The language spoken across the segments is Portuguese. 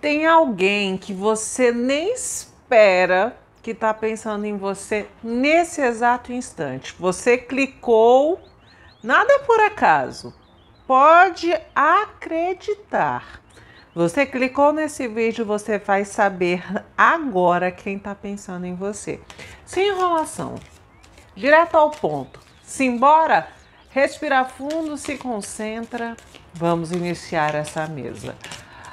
tem alguém que você nem espera que está pensando em você nesse exato instante. Você clicou, nada é por acaso. Pode acreditar. Você clicou nesse vídeo, você vai saber agora quem está pensando em você. Sem enrolação, direto ao ponto. Simbora, respira fundo, se concentra. Vamos iniciar essa mesa.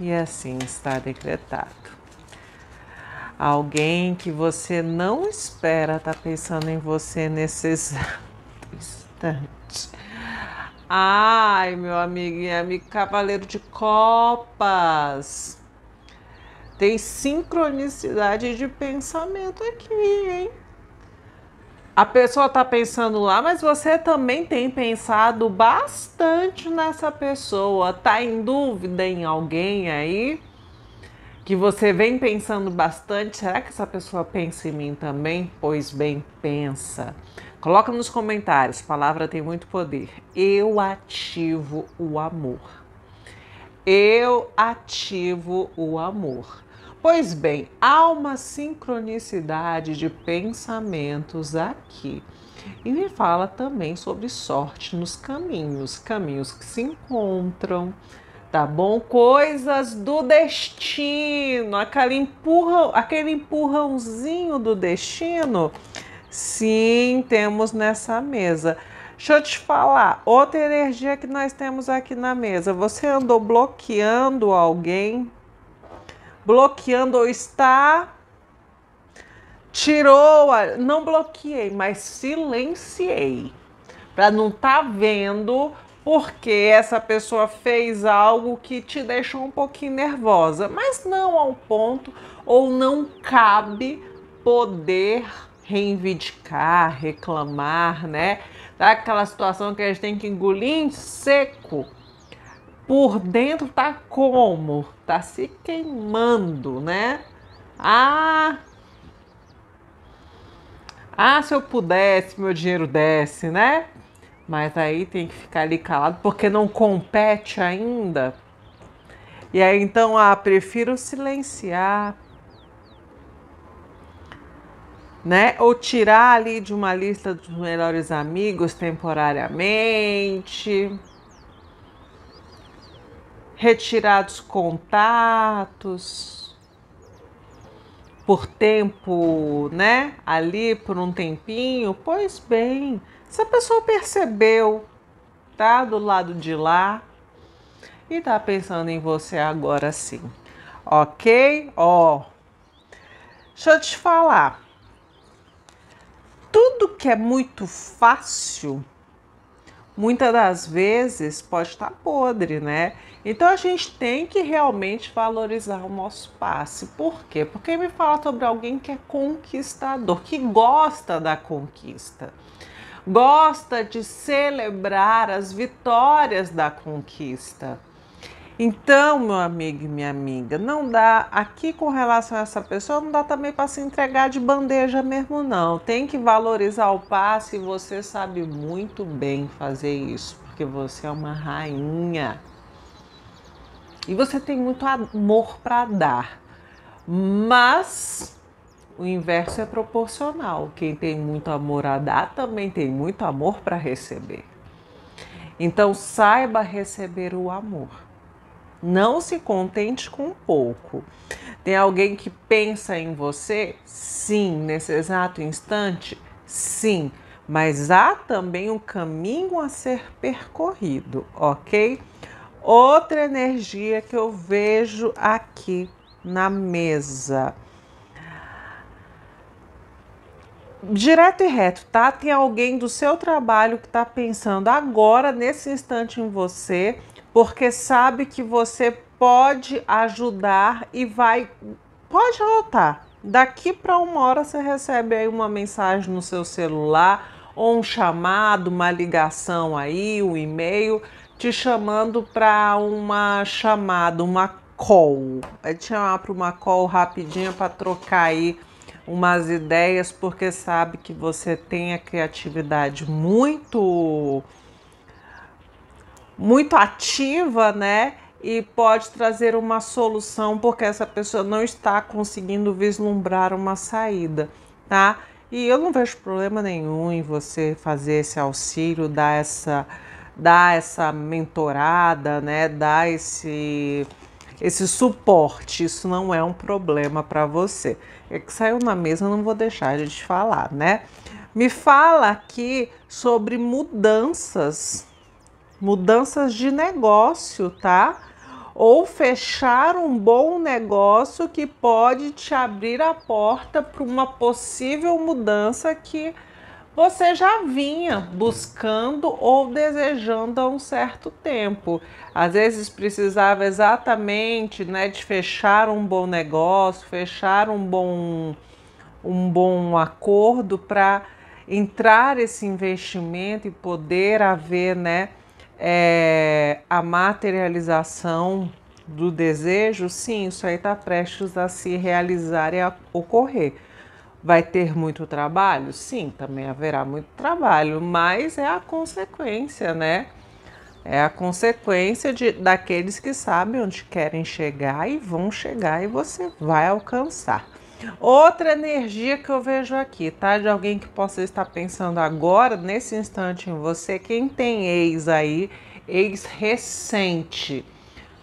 e assim está decretado. Alguém que você não espera está pensando em você nesse exato instante. Ai, meu amigo e amigo cavaleiro de copas. Tem sincronicidade de pensamento aqui, hein? A pessoa está pensando lá, mas você também tem pensado bastante nessa pessoa. Tá em dúvida em alguém aí? Que você vem pensando bastante. Será que essa pessoa pensa em mim também? Pois bem, pensa. Coloca nos comentários. Palavra tem muito poder. Eu ativo o amor. Eu ativo o amor. Pois bem, há uma sincronicidade de pensamentos aqui. E me fala também sobre sorte nos caminhos, caminhos que se encontram, tá bom? Coisas do destino, aquele, aquele empurrãozinho do destino. Sim, temos nessa mesa. Deixa eu te falar, outra energia que nós temos aqui na mesa. Você andou bloqueando alguém bloqueando ou está tirou, a, não bloqueei, mas silenciei para não estar tá vendo porque essa pessoa fez algo que te deixou um pouquinho nervosa, mas não ao ponto ou não cabe poder reivindicar, reclamar, né? Tá aquela situação que a gente tem que engolir seco por dentro tá como? Tá se queimando, né? Ah, ah, se eu pudesse, meu dinheiro desce, né? Mas aí tem que ficar ali calado porque não compete ainda. E aí então, ah, prefiro silenciar, né? Ou tirar ali de uma lista dos melhores amigos temporariamente retirados contatos por tempo, né? Ali por um tempinho. Pois bem, se a pessoa percebeu, tá do lado de lá e tá pensando em você agora sim. OK? Ó. Oh. Deixa eu te falar. Tudo que é muito fácil muitas das vezes pode estar podre, né? Então a gente tem que realmente valorizar o nosso passe. Por quê? Porque me fala sobre alguém que é conquistador, que gosta da conquista, gosta de celebrar as vitórias da conquista. Então, meu amigo e minha amiga, não dá aqui com relação a essa pessoa, não dá também para se entregar de bandeja mesmo, não. Tem que valorizar o passe e você sabe muito bem fazer isso, porque você é uma rainha. E você tem muito amor para dar. Mas o inverso é proporcional. Quem tem muito amor a dar também tem muito amor para receber. Então saiba receber o amor. Não se contente com pouco. Tem alguém que pensa em você? Sim, nesse exato instante? Sim, mas há também um caminho a ser percorrido, ok? Outra energia que eu vejo aqui na mesa. direto e reto, tá? Tem alguém do seu trabalho que está pensando agora, nesse instante, em você porque sabe que você pode ajudar e vai. Pode anotar. Daqui para uma hora você recebe aí uma mensagem no seu celular, ou um chamado, uma ligação aí, um e-mail, te chamando para uma chamada, uma call. É te chamar para uma call rapidinha para trocar aí umas ideias, porque sabe que você tem a criatividade muito muito ativa, né? E pode trazer uma solução porque essa pessoa não está conseguindo vislumbrar uma saída, tá? E eu não vejo problema nenhum em você fazer esse auxílio, dar essa, dar essa mentorada, né? Dar esse, esse suporte. Isso não é um problema para você. É que saiu na mesa, não vou deixar de te falar, né? Me fala aqui sobre mudanças mudanças de negócio, tá? Ou fechar um bom negócio que pode te abrir a porta para uma possível mudança que você já vinha buscando ou desejando há um certo tempo. Às vezes precisava exatamente né, de fechar um bom negócio, fechar um bom, um bom acordo para entrar esse investimento e poder haver né, é, a materialização do desejo, sim, isso aí está prestes a se realizar e a ocorrer. Vai ter muito trabalho? Sim, também haverá muito trabalho, mas é a consequência, né? É a consequência de, daqueles que sabem onde querem chegar e vão chegar e você vai alcançar. Outra energia que eu vejo aqui, tá? De alguém que possa estar pensando agora, nesse instante, em você. Quem tem ex aí, ex recente.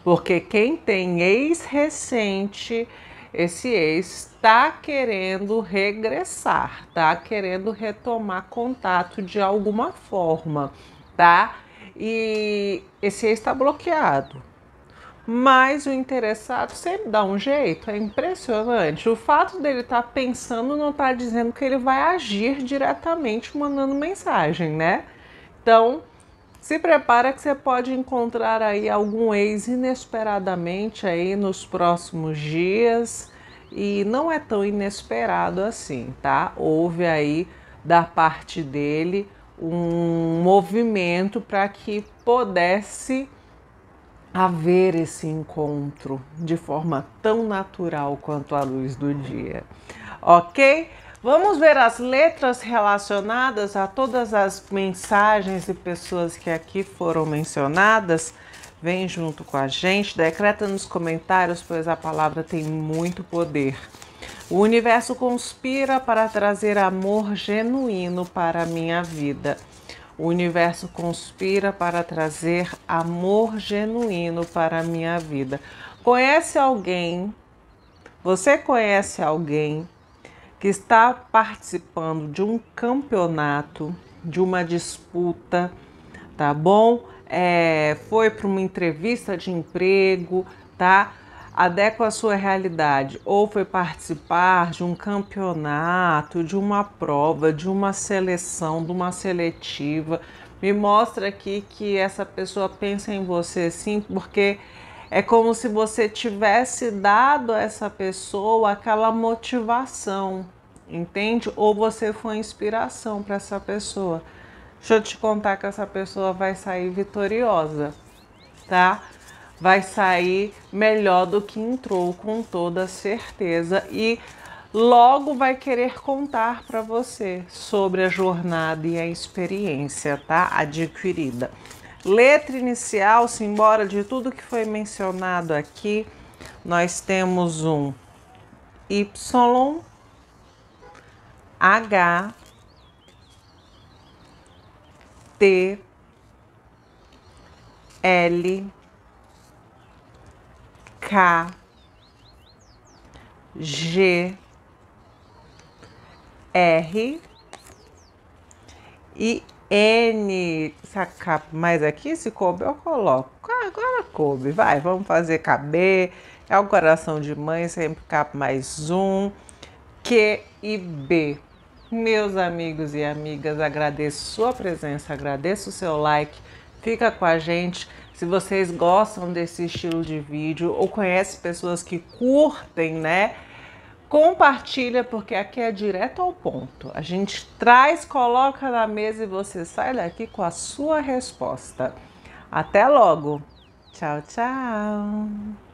Porque quem tem ex recente, esse ex está querendo regressar, tá querendo retomar contato de alguma forma, tá? E esse ex está bloqueado mas o interessado sempre dá um jeito, é impressionante. O fato dele estar tá pensando não está dizendo que ele vai agir diretamente mandando mensagem, né? Então, se prepara que você pode encontrar aí algum ex inesperadamente aí nos próximos dias e não é tão inesperado assim, tá? Houve aí da parte dele um movimento para que pudesse haver esse encontro de forma tão natural quanto a luz do dia. Ok? Vamos ver as letras relacionadas a todas as mensagens e pessoas que aqui foram mencionadas. Vem junto com a gente, decreta nos comentários, pois a palavra tem muito poder. O universo conspira para trazer amor genuíno para a minha vida. O universo conspira para trazer amor genuíno para a minha vida. Conhece alguém? Você conhece alguém que está participando de um campeonato, de uma disputa, tá bom? É, foi para uma entrevista de emprego, tá? adequa a sua realidade, ou foi participar de um campeonato, de uma prova, de uma seleção, de uma seletiva. Me mostra aqui que essa pessoa pensa em você sim, porque é como se você tivesse dado a essa pessoa aquela motivação, entende? Ou você foi inspiração para essa pessoa. Deixa eu te contar que essa pessoa vai sair vitoriosa, tá? vai sair melhor do que entrou, com toda certeza. E logo vai querer contar para você sobre a jornada e a experiência, tá? Adquirida. Letra inicial, simbora de tudo que foi mencionado aqui, nós temos um Y, H, T, L, K, G, R e N. Saca mais aqui? Se coube, eu coloco. Ah, agora coube, vai, vamos fazer KB. É o coração de mãe, sempre K mais um. Q e B. Meus amigos e amigas, agradeço sua presença, agradeço o seu like. Fica com a gente. Se vocês gostam desse estilo de vídeo ou conhecem pessoas que curtem, né? Compartilha porque aqui é direto ao ponto. A gente traz, coloca na mesa e você sai daqui com a sua resposta. Até logo. Tchau, tchau.